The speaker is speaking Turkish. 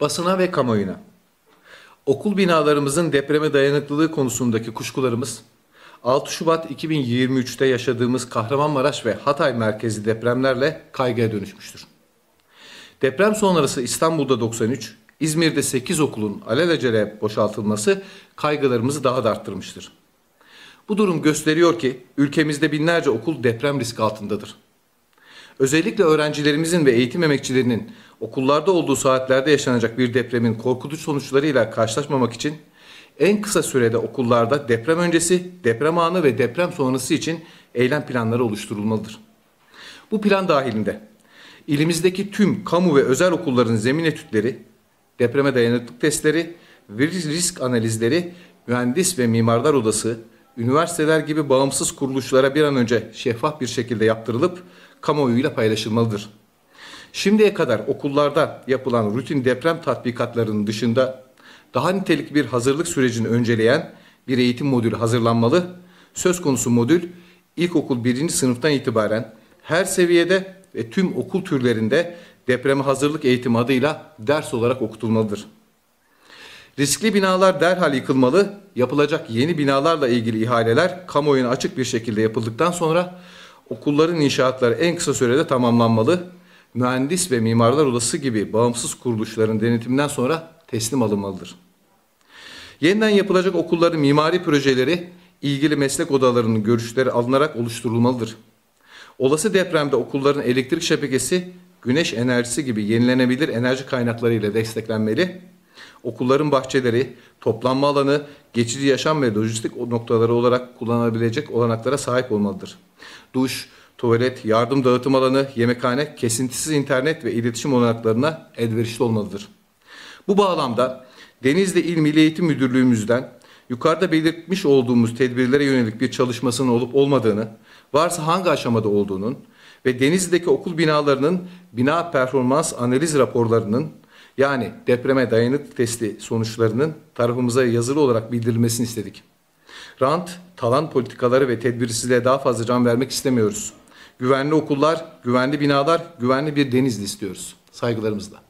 basına ve kamuoyuna. Okul binalarımızın depreme dayanıklılığı konusundaki kuşkularımız 6 Şubat 2023'te yaşadığımız Kahramanmaraş ve Hatay merkezi depremlerle kaygıya dönüşmüştür. Deprem sonrası İstanbul'da 93, İzmir'de 8 okulun alelacele boşaltılması kaygılarımızı daha da arttırmıştır. Bu durum gösteriyor ki ülkemizde binlerce okul deprem riski altındadır. Özellikle öğrencilerimizin ve eğitim emekçilerinin okullarda olduğu saatlerde yaşanacak bir depremin korkutucu sonuçlarıyla karşılaşmamak için en kısa sürede okullarda deprem öncesi, deprem anı ve deprem sonrası için eylem planları oluşturulmalıdır. Bu plan dahilinde ilimizdeki tüm kamu ve özel okulların zemin etütleri, depreme dayanıklık testleri, risk analizleri, mühendis ve mimarlar odası, üniversiteler gibi bağımsız kuruluşlara bir an önce şeffaf bir şekilde yaptırılıp kamuoyuyla paylaşılmalıdır. Şimdiye kadar okullarda yapılan rutin deprem tatbikatlarının dışında daha nitelik bir hazırlık sürecini önceleyen bir eğitim modülü hazırlanmalı. Söz konusu modül ilkokul birinci sınıftan itibaren her seviyede ve tüm okul türlerinde depreme hazırlık eğitimi adıyla ders olarak okutulmalıdır. Riskli binalar derhal yıkılmalı, yapılacak yeni binalarla ilgili ihaleler kamuoyuna açık bir şekilde yapıldıktan sonra okulların inşaatları en kısa sürede tamamlanmalı. Mühendis ve mimarlar odası gibi bağımsız kuruluşların denetiminden sonra teslim alınmalıdır. Yeniden yapılacak okulların mimari projeleri ilgili meslek odalarının görüşleri alınarak oluşturulmalıdır. Olası depremde okulların elektrik şebekesi, güneş enerjisi gibi yenilenebilir enerji kaynaklarıyla ile desteklenmeli okulların bahçeleri, toplanma alanı, geçici yaşam ve lojistik noktaları olarak kullanılabilecek olanaklara sahip olmalıdır. Duş, tuvalet, yardım dağıtım alanı, yemekhane, kesintisiz internet ve iletişim olanaklarına elverişli olmalıdır. Bu bağlamda Denizli İl Milli Eğitim Müdürlüğümüzden yukarıda belirtmiş olduğumuz tedbirlere yönelik bir çalışmasının olup olmadığını, varsa hangi aşamada olduğunun ve Denizli'deki okul binalarının bina performans analiz raporlarının yani depreme dayanıklık testi sonuçlarının tarafımıza yazılı olarak bildirilmesini istedik. Rant, talan politikaları ve tedbirsizliğe daha fazla can vermek istemiyoruz. Güvenli okullar, güvenli binalar, güvenli bir denizli istiyoruz. Saygılarımızla.